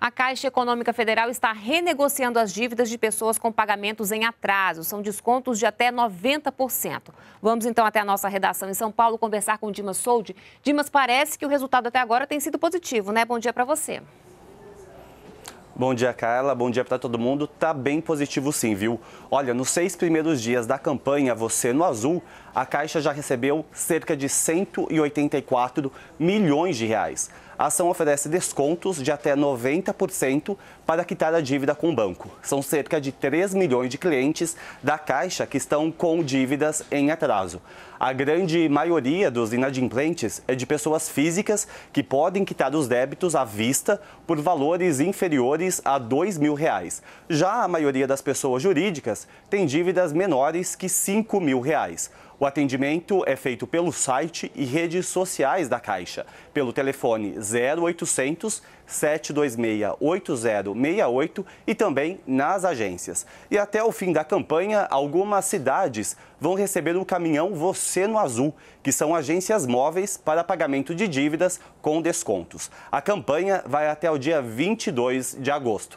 A Caixa Econômica Federal está renegociando as dívidas de pessoas com pagamentos em atraso. São descontos de até 90%. Vamos então até a nossa redação em São Paulo conversar com Dimas Soldi. Dimas, parece que o resultado até agora tem sido positivo, né? Bom dia para você. Bom dia, Carla. Bom dia para todo mundo. Tá bem positivo sim, viu? Olha, nos seis primeiros dias da campanha Você no Azul, a Caixa já recebeu cerca de 184 milhões de reais a ação oferece descontos de até 90% para quitar a dívida com o banco. São cerca de 3 milhões de clientes da Caixa que estão com dívidas em atraso. A grande maioria dos inadimplentes é de pessoas físicas que podem quitar os débitos à vista por valores inferiores a R$ mil. Reais. Já a maioria das pessoas jurídicas tem dívidas menores que R$ 5 mil. Reais. O atendimento é feito pelo site e redes sociais da Caixa, pelo telefone 0800 726 8068 e também nas agências. E até o fim da campanha, algumas cidades vão receber o caminhão Você no Azul, que são agências móveis para pagamento de dívidas com descontos. A campanha vai até o dia 22 de agosto.